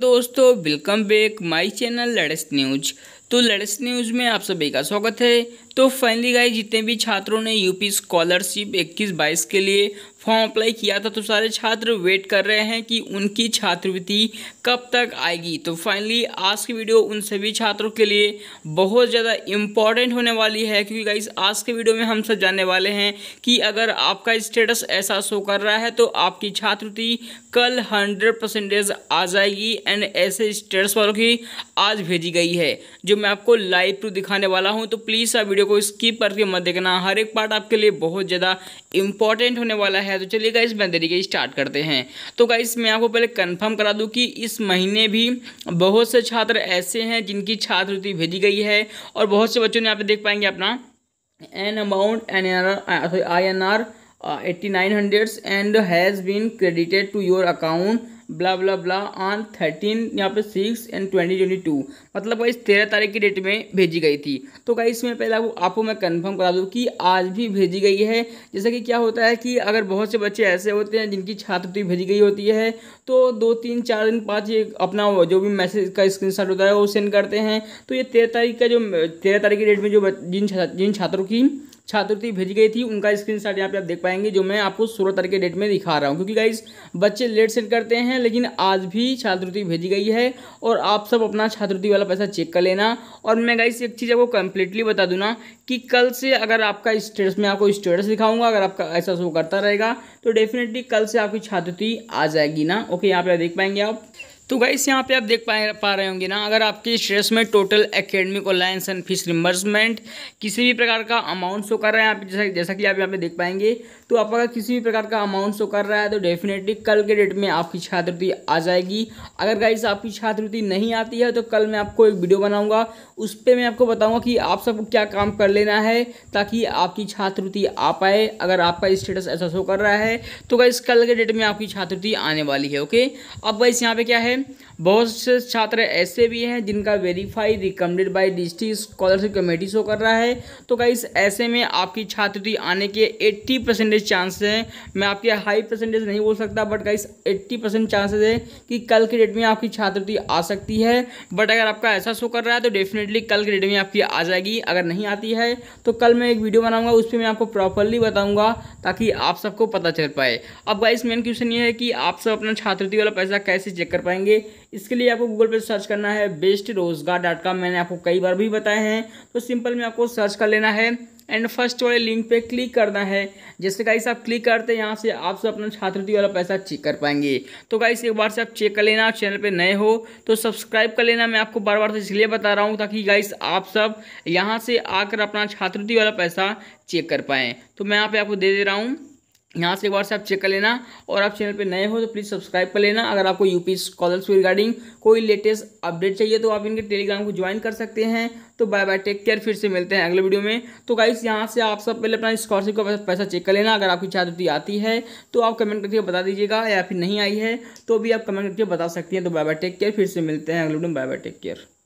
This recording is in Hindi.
दोस्तों वेलकम बैक माय चैनल लड़स न्यूज तो लेटेस्ट न्यूज़ में आप सभी का स्वागत है तो फाइनली गाइस जितने भी छात्रों ने यूपी स्कॉलरशिप 21-22 के लिए फॉर्म अप्लाई किया था तो सारे छात्र वेट कर रहे हैं कि उनकी छात्रवृत्ति कब तक आएगी तो फाइनली आज की वीडियो उन सभी छात्रों के लिए बहुत ज़्यादा इम्पॉर्टेंट होने वाली है क्योंकि गाइस आज के वीडियो में हम सब जानने वाले हैं कि अगर आपका स्टेटस ऐसा शो कर रहा है तो आपकी छात्रवृत्ति कल हंड्रेड परसेंटेज आ जाएगी एंड ऐसे स्टेटस वालों की आज भेजी गई है जो मैं आपको लाइव प्रूफ दिखाने वाला हूँ तो प्लीज़ आप वीडियो को स्किप करके मत देखना हर एक पार्ट आपके लिए बहुत ज़्यादा इंपॉर्टेंट होने वाला है तो चलिए गाइस मैं तरीके स्टार्ट करते हैं तो गाइस मैं आपको पहले कंफर्म करा दूँ कि इस महीने भी बहुत से छात्र ऐसे हैं जिनकी छात्रवृत्ति भेजी गई है और बहुत से बच्चों ने यहाँ पे देख पाएंगे अपना an amount N N R sorry I N R eighty nine hundreds and has been credited to your account blah blah blah on thirteen यहाँ पे six and twenty twenty two मतलब गाइस तेरह तारीख की डेट में भेजी गई थी तो कहीं इसमें पहले आपको आपको मैं कंफर्म करा दूँ कि आज भी भेजी गई है जैसे कि क्या होता है कि अगर बहुत से बच्चे ऐसे होते हैं जिनकी छात्रवृत्ति भेजी गई होती है तो दो तीन चार दिन पाँच ये अपना जो भी मैसेज का स्क्रीन होता है वो सेंड करते हैं तो ये तेरह तारीख का जो तेरह तारीख की डेट में जो जिन जिन छात्रों की छात्रवृत्ति भेजी गई थी उनका स्क्रीन शॉट यहाँ पे आप देख पाएंगे जो मैं आपको सोलह तारीख के डेट में दिखा रहा हूँ क्योंकि गाइज बच्चे लेट सेंड करते हैं लेकिन आज भी छात्रवृत्ति भेजी गई है और आप सब अपना छात्रवृत्ति वाला पैसा चेक कर लेना और मैं गाइज एक चीज़ आपको कंप्लीटली बता दूँ ना कि कल से अगर आपका स्टेटस में आपको स्टेटस दिखाऊंगा अगर आपका ऐसा शो करता रहेगा तो डेफिनेटली कल से आपकी छात्रवृत्ति आ जाएगी ना ओके यहाँ पे देख पाएंगे आप तो गाइस यहाँ पे आप देख पाए पा रहे होंगे ना अगर आपके स्ट्रेस में टोटल एकेडमिक और लाइन्स एंड फीस रिम्बर्समेंट किसी भी प्रकार का अमाउंट शो कर रहा है आप जैसा जैसा कि आप यहाँ पे देख पाएंगे तो आप अगर किसी भी प्रकार का अमाउंट शो कर रहा है तो डेफिनेटली कल के डेट में आपकी छात्रवृत्ति आ जाएगी अगर गाइस आपकी छात्रवृत्ति नहीं आती है तो कल मैं आपको एक वीडियो बनाऊँगा उस पर मैं आपको बताऊँगा कि आप सबको क्या काम कर लेना है ताकि आपकी छात्रवृत्ति आ पाए अगर आपका स्टेटस ऐसा शो कर रहा है तो गाइस कल के डेट में आपकी छात्रवृत्ति आने वाली है ओके अब गाइस यहाँ पर क्या है बहुत से छात्र ऐसे भी हैं जिनका verify recommended by district scholarship committee show कर रहा है तो कई ऐसे में आपकी छात्रवृत्ति आने के 80 परसेंटेज चांसेस हैं मैं आपके हाई परसेंटेज नहीं बोल सकता बट कई 80 परसेंट चांसेज है कि कल के डेट में आपकी छात्रवृत्ति आ सकती है बट अगर आपका ऐसा शो कर रहा है तो डेफिनेटली कल के डेट में आपकी आ जाएगी अगर नहीं आती है तो कल मैं एक वीडियो बनाऊंगा उस पर मैं आपको प्रॉपरली बताऊँगा ताकि आप सबको पता चल पाए अब गाइस मेन क्वेश्चन ये है कि आप सब अपना छात्रवृत्ति वाला पैसा कैसे चेक कर पाएंगे पाएंगे इसके लिए आपको गूगल पे सर्च करना है बेस्ट रोजगार डॉट कॉम मैंने आपको कई बार भी बताए हैं तो सिंपल में आपको सर्च कर लेना है एंड फर्स्ट वाले लिंक पे क्लिक करना है जैसे गाइस आप क्लिक करते हैं यहाँ से आप सब अपना छात्रवृत्ति वाला पैसा चेक कर पाएंगे तो गाइस एक बार से आप चेक कर लेना चैनल पे नए हो तो सब्सक्राइब कर लेना मैं आपको बार बार से इसलिए बता रहा हूँ ताकि गाइस आप सब यहाँ से आकर अपना छात्रवृत्ति वाला पैसा चेक कर पाएँ तो मैं यहाँ पर आपको दे दे रहा हूँ यहाँ से एक बार से आप चेक कर लेना और आप चैनल पे नए हो तो प्लीज़ सब्सक्राइब कर लेना अगर आपको यूपी स्कॉलर्स रिगार्डिंग कोई लेटेस्ट अपडेट चाहिए तो आप इनके टेलीग्राम को ज्वाइन कर सकते हैं तो बाय बाय टेक केयर फिर से मिलते हैं अगले वीडियो में तो गाइस यहाँ से आप सब पहले अपना स्कॉलरशिप का पैसा चेक कर लेना अगर आपकी छात्रवृत्ति आती है तो आप कमेंट करके बता दीजिएगा या फिर नहीं आई है तो भी आप कमेंट करके बता सकती हैं तो बाय बाय टेक केयर फिर से मिलते हैं अगले वीडियो में बाय बाय टेक केयर